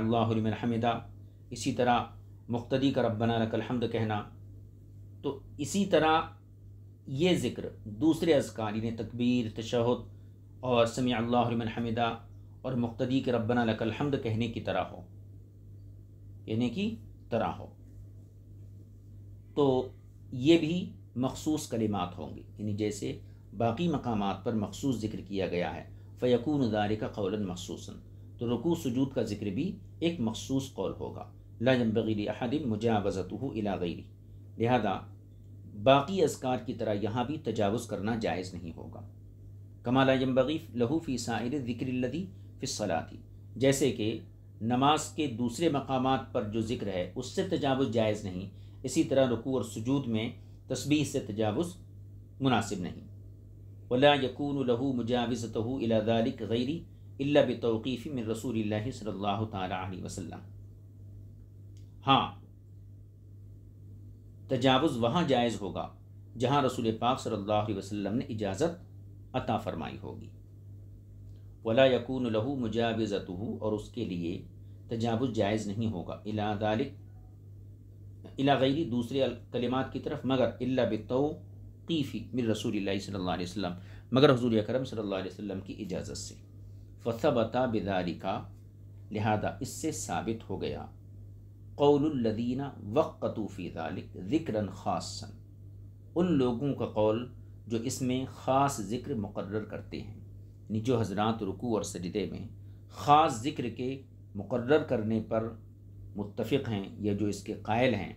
S1: हमदा इसी तरह मुख्तदी का रब्बना रकलहमद कहना तो इसी तरह ये ज़िक्र दूसरे अजकार यानी तकबीर तशहद और समी अल्लाहमन हमिदा और मुख्तदी के रब्बना हमद कहने की तरह हो यानी कि तरह हो तो ये भी मखसूस कलिमात होंगे यानी जैसे बाकी मकाम पर मखसूस जिक्र किया गया है फ़यकून दारे का कौल मखसूस तो रुकू सजूद का जिक्र भी एक मखसूस कौल होगा ला यम्बगी लहद मुजावज़तह इला गैरी लिहाजा बाकी असकार की तरह यहाँ भी तजावज़ करना जायज़ नहीं होगा कमाला यम्बगी लहूफ़ी साइर ज़िक्रदी फ़िसला थी जैसे कि नमाज के दूसरे मकाम पर जो ज़िक्र है उससे तजावज़ जायज़ नहीं इसी तरह रुकू और सजूद में तस्बीह से तजावज़ मुनासिब नहीं वला यकून लहू मुजावज़त इला दालिक गैरी अल्ला बतौक़ीफ़ी मिन रसूल सल्ला तसल्म हाँ तजावज़ वहाँ जायज़ होगा जहाँ रसूल पाक सल्लल्लाहु अलैहि वसल्लम ने इजाज़त अता फरमाई होगी वला यकून लहू मुजावज़तु और उसके लिए तजावज़ जायज़ नहीं होगा इला दालिक इला गैरी दूसरे कलिमात की तरफ मगर इल्ला बितौकीफ़ी मिन रसूल अलैहि वसल्लम मगर हजूर सल्लल्लाहु अलैहि वसल्लम की इजाज़त से फ़सबता बिदारिका लिहाजा इससे साबित हो गया कौलदीना वक़तूफ़ी ज़ालिक ज़िक्र ख़ासन उन लोगों का कौल जो इसमें ख़ास ज़िक्र मुकर करते हैं निजो हजरात रुकू और सजदे में ख़ास ज़िक्र के मुकर करने पर मुतफ़ हैं या जो इसके कायल हैं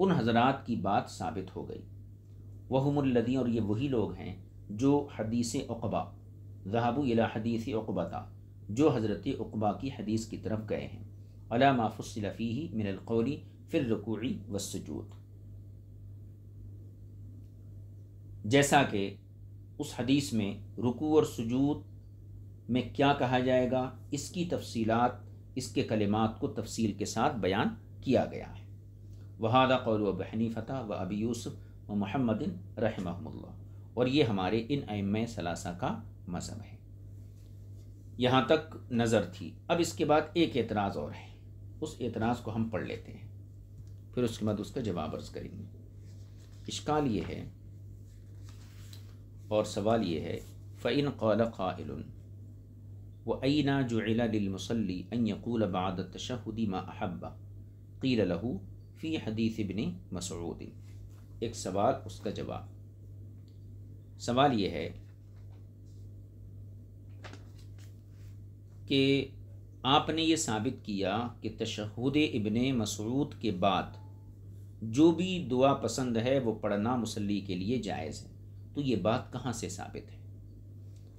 S1: उन हजरात की बात साबित हो गई वहमुल्लदी और ये वही लोग हैं जो हदीस अकबा जहाबू अला हदीस अकबा था जो हज़रत अकबा की हदीस की तरफ गए हैं अला ही फ़ी मिनलकौली फिर रकूई वसूद जैसा कि उस हदीस में रुकू और सजूद में क्या कहा जाएगा इसकी तफसीलात इसके कलिमात को तफसील के साथ बयान किया गया है वहादा कौल बहनी फ़तः व अबी यूसुफ़ व महमदिन रहमल्ला और ये हमारे इन अम सलासा का मज़हब है यहाँ तक नज़र थी अब इसके बाद एक एतराज़ और है उस एतराज़ को हम पढ़ लेते हैं फिर उसके बाद उसका जवाब अर्ज़ करेंगे इश्काल ये है और सवाल ये है फ़ैन कौल क़ाइल व अना जुलामसली बाद तशहदी अहबा कील लहू फ़ी हदीस बिन मसरूद्दीन एक सवाल उसका जवाब सवाल ये है कि आपने ये साबित किया कि तशहद इबन मसरूद के बाद जो भी दुआ पसंद है वो पढ़ना मुसल्ली के लिए जायज़ है तो ये बात कहाँ से साबित है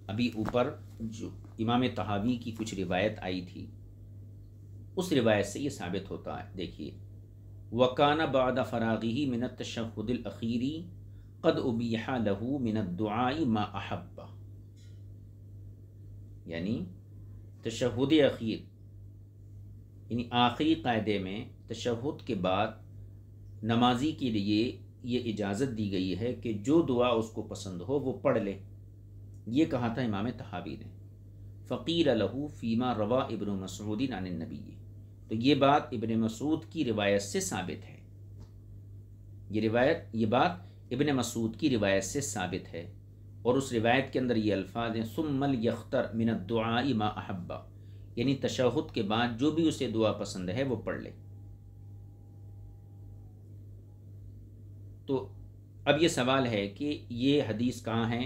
S1: अभी ऊपर जो इमाम तहावी की कुछ रिवायत आई थी उस रिवायत से ये साबित होता है देखिए वकाना बाद फ़रागी मिनत तशहदीरी कद उबिया लहू मिनत दुआई मा अहब्बा यानी तशहद अखीर यानी आखिरी कायदे में तशहद के बाद नमाजी के लिए ये इजाज़त दी गई है कि जो दुआ उसको पसंद हो वो पढ़ ले ये कहा था इमाम तहावी ने फ़कीर लहू फ़ीमा रवा इबन मसूदी नान नबी तो ये बात इबन मसूद की रिवायत से साबित है ये रिवायत ये बात इबन मसूद की रिवायत से साबित है और उस रिवायत के अंदर ये अल्फाज हैं सुमल यख्तर मिनत दुआ मा अहबा यानी तशहद के बाद जो भी उसे दुआ पसंद है वो पढ़ ले तो अब ये सवाल है कि ये हदीस कहाँ है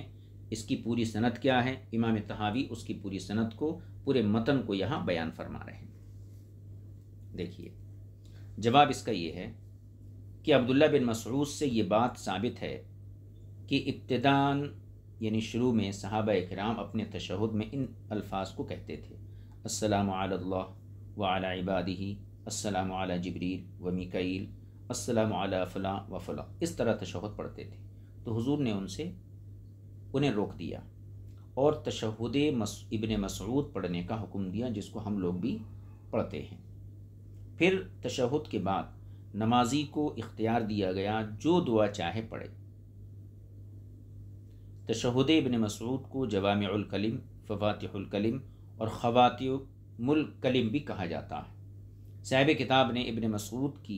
S1: इसकी पूरी सनत क्या है इमाम तहावी उसकी पूरी सनत को पूरे मतन को यहाँ बयान फरमा रहे हैं देखिए जवाब इसका ये है कि अब्दुल्ला बिन मसरूस से ये बात साबित है कि इब्तदान यानी शुरू में सहाबा कराम अपने तशहद में इन अल्फाज को कहते थे असलम वाला इबादी असलम जबरील व मिकाईल असलम फ़ला व फ़ला इस तरह तशहद पढ़ते थे तो हुजूर ने उनसे उन्हें रोक दिया और तशहद मस, इबन मसरूद पढ़ने का हुक्म दिया जिसको हम लोग भी पढ़ते हैं फिर तशहद के बाद नमाजी को इख्तियार दिया गया जो दुआ चाहे पढ़े तशहद इबन मसूद को जवामकलम फ़वातकलम और ख़वातमुल कलम भी कहा जाता है साहिब किताब ने इबन मसूद की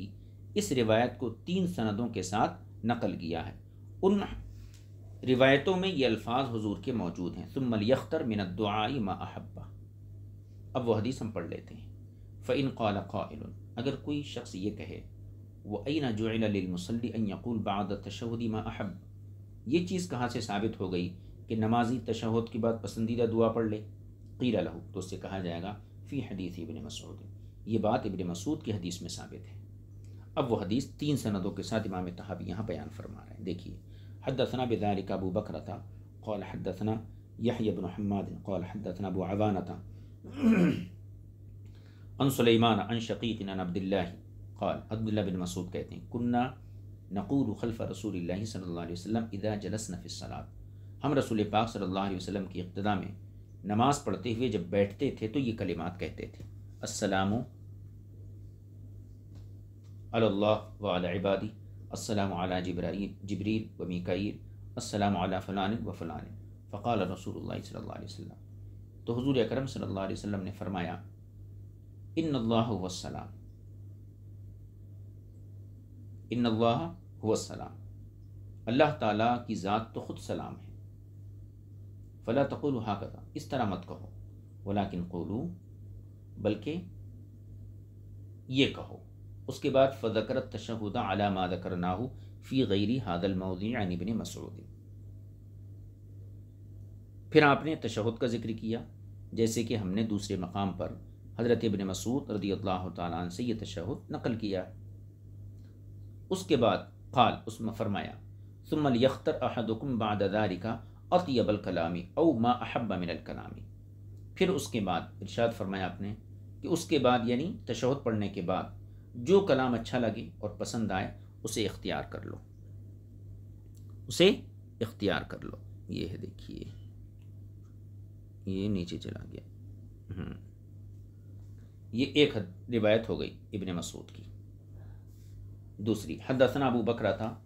S1: इस रिवायत को तीन सनदों के साथ नकल किया है उन रिवायतों में ये अल्फाज हजूर के मौजूद हैं सुमल यख्तर मिनदाई महब्बा अब वह हदीस हम पढ़ लेते हैं फ़ैन कौल कौल अगर कोई शख्स ये कहे वह अन जोन मुसली यकूल बाद तशहदी महब ये चीज़ कहाँ से साबित हो गई कि नमाजी तशहद के बाद पसंदीदा दुआ पढ़ ले कीरा लहू तो उससे कहा जाएगा फ़ी हदीस इबन मसूद ये बात इबन मसूद की हदीस में साबित है अब वह हदीस तीन सनदों के साथ इमाम तहाब यहाँ बयान फरमा रहे हैं देखिए हदसना बेदारिक अबू बकर था कौल हदसना यहीबन हम्माद कौल हदसना अबू अवाना था (clears throat) अन सलेमान अन शकीक अन अब्दुल्ला कौल अब्दुल्ला बिन मसूद कहते हैं कुन्ना नकूल खलफ़ रसूल सल्ला वसम इदा जलस नफ़िसलात हम रसूल पाक सल्ला वसम की इब्तदा में नमाज़ पढ़ते हुए जब बैठते थे तो ये कलिमात कहते थे असलम अल्लाबादी असलम जबर जबरील व मिकाईल असलम फ़लान व फ़लान फ़क़ाल रसूल सल्ला वसम तो हजूर अक्रम सल्ला वसम ने फ़रमाया इन वसलाम इन सलाम अल्लाह ताला की ज़ात तो ख़ुद सलाम है फ़ला तकुल हाकदा इस तरह मत कहो वलाकिन कोलू बल्कि ये कहो उसके बाद फ़करत तशहुद अला मादकर नाहू फ़ी गैरी हादल मौदी यानी बिन मसरूदी फिर आपने तशहद का जिक्र किया जैसे कि हमने दूसरे मकाम पर हज़रत इबन मसूद रदी अल्लाह तन से तशहद नकल किया है उसके बाद खाल उसमें फरमाया सुमल यख्तर अहदुकुम बदारी का अतबल कलामी अव मा अहब मिनल कलामी फिर उसके बाद इर्शाद फरमाया आपने कि उसके बाद यानी तशहद पढ़ने के बाद जो कलाम अच्छा लगे और पसंद आए उसे इख्तियार कर लो उसे इख्तियार कर लो ये है देखिए ये नीचे चला गया हम्म। ये एक हद रिवायत हो गई इबन मसूद की دوسري حدثنا أبو بكرة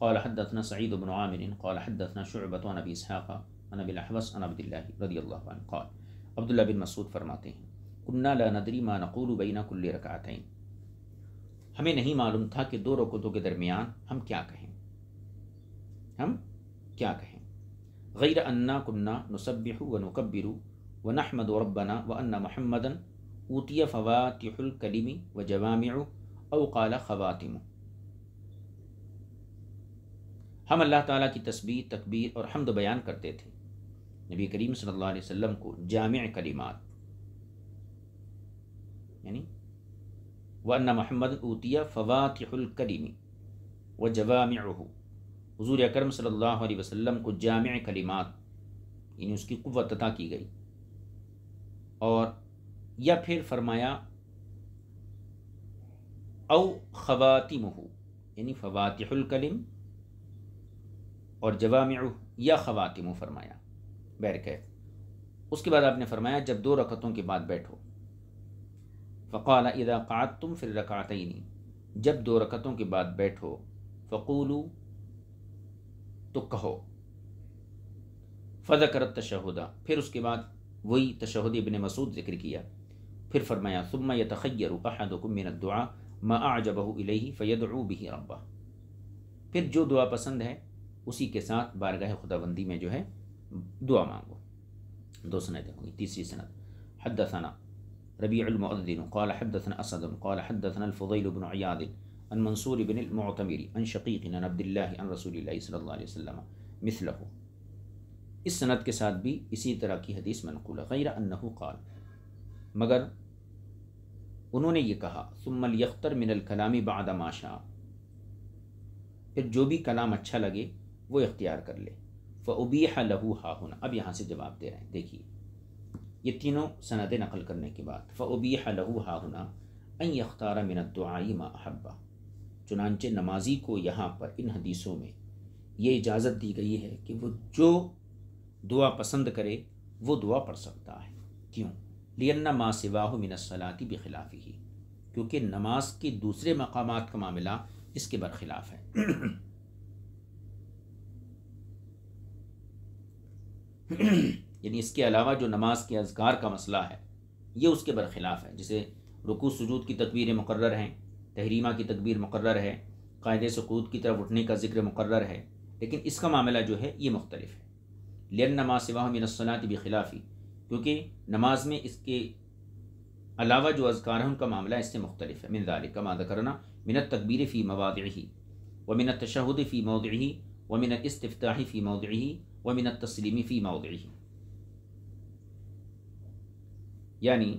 S1: قال حدثنا سعيد بن عامر قال حدثنا شعبة عن أبي إسحاق عن أبي الأحبس عن عبد الله رضي الله عنه قال عبد الله بن مسعود فرماته كنا لا ندري ما نقول بين كل ركعتين ہمیں نہیں معلوم تھا کہ دو رکعتوں کے درمیان ہم کیا کہیں ہم کیا کہیں غیر انا کنہ نصبح و نقبر و نحمد و ربنا و ان محمدن اوتیہ فواتح الکلیمی و جوامع او قال خواتم हम अल्लाह ताला की तस्वीर तकबीर और हमद बयान करते थे नबी करीम सल्लल्लाहु अलैहि वसल्लम को जाम कलीमात यानी वन्ना महमद ऊतिया करीमी व जवाम हजूर अक्रम सल्लल्लाहु अलैहि वसल्लम को जाम कलीमात यानी उसकी कुत अता की गई और या फिर फरमाया औ ख़वातिम यानी फ़वातकलम और जवाम या ख़वातिम फरमाया कैद उसके बाद आपने फरमाया जब दो रकतों के बाद बैठो फ़काल इदा क़ात तुम फिर रकातनी जब दो रकतों के बाद बैठो फ़कूलू तो कहो फ़दा करत तशहदा फिर उसके बाद वही तशहद इबन मसूद जिक्र किया फिर फरमाया सुम य तखैर अहदमिन दुआ मआजबह इलही फ़ैद बिही रब्बा फिर जो दुआ पसंद है उसी के साथ बारगाह खुदाबंदी में जो है दुआ मांगो दो सनतें होंगी तीसरी सनत हदसना रबीमद्दीन कौल हदसन असद कौल हदसन अलफ़ैलबन अयादिन अन मंसूर बिन मतमरी अन शकीक अन अब्दुल्ला अन रसूल सल्ला वसम मिसल इस सनत के साथ भी इसी तरह की हदीस मनकूल قال مگر انہوں मगर उन्होंने ये ثم ليختر من الكلام بعد ما شاء پھر जो भी कलाम अच्छा लगे वो इख्तियार कर ले फ़बी लहू हाहुना अब यहाँ से जवाब दे रहे हैं देखिए ये तीनों सनद नकल करने के बाद फ़बी लहू हाहुना अन यख्तारा मा महब्बा चुनानचे नमाजी को यहाँ पर इन हदीसों में ये इजाज़त दी गई है कि वो जो दुआ पसंद करे वो दुआ पढ़ सकता है क्यों लियन्ना माँ सिवाह मिनसलाती खिलाफ ही क्योंकि नमाज के दूसरे मकाम का मामला इसके बरखिलाफ़ है यानी इसके अलावा जो नमाज के अजगार का मसला है ये उसके बरखिलाफ़ है जैसे रुकू सजूद की तकबीरें मुकर हैं तहरीमा की तकबीर मुकर है कायदे सकूत की तरफ उठने का जिक्र मुकर है लेकिन इसका मामला जो है ये मुख्तलिफ है लन नमाज सिवा मिनसनात ही क्योंकि नमाज में इसके अलावा जो अजगार हैं उनका मामला इससे मुख्तलिफ है मिन दाल का मादा करना मिनत तकबीर फ़ी मवाद ही व मिनत तशहद फ़ी मौद ही व मिनत इस्तफ़ाही फ़ी मौद ही वमिन तस्लीमी फ़ी मौदही यानी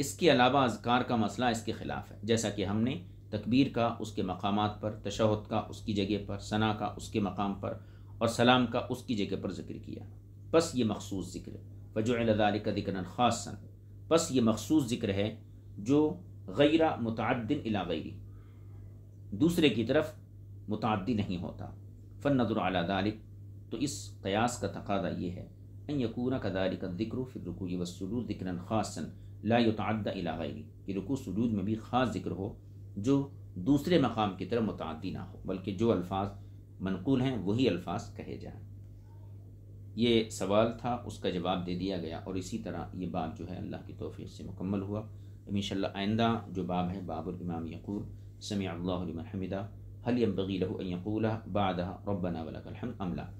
S1: इसके अलावा अजकार का मसला इसके ख़िलाफ़ है जैसा कि हमने तकबीर का उसके मकाम पर तशहद का उसकी जगह पर सना का उसके मकाम पर और सलाम का उसकी जगह पर जिक्र किया बस ये मखसूस जिक्र फ़जुल का दिक्र ख़ासन बस ये मखसूस जिक्र है जो गैर मुतदिन अला गैरी दूसरे की तरफ मुतदी नहीं होता फ़न नदर तो इस कयास का तकादा ये है यकून कदारी का जिक्र फिर रुकू वसूद जिक्र खासन लातदा इलाई कि रुकू सजूद में भी ख़ास जिक्र हो जो दूसरे मकाम की तरह मुतदी ना हो बल्कि जो अल्फाज मनकूल हैं वही अल्फाज कहे जाएँ ये सवाल था उसका जवाब दे दिया गया और इसी तरह ये बात जो है अल्लाह की तोफ़ी से मुकम्मल हुआ इनशा आइंदा जो बाब है बाबुल इमाम यकूल समी अल्लाहमदा हलियम बगील यकूल बाद रबना अमला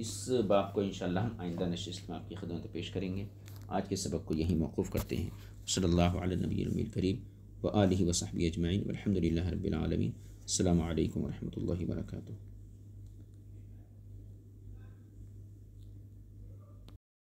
S1: इस बाप को इन हम आइंदा नशस्त में आपकी खदमत पेश करेंगे आज के सबक को यहीं मौकूफ़ करते हैं सल्ला नबी करीब व आलि अजमाइन अलहमदिल्ला रबालमीन अल्लाम वरहमल वर्का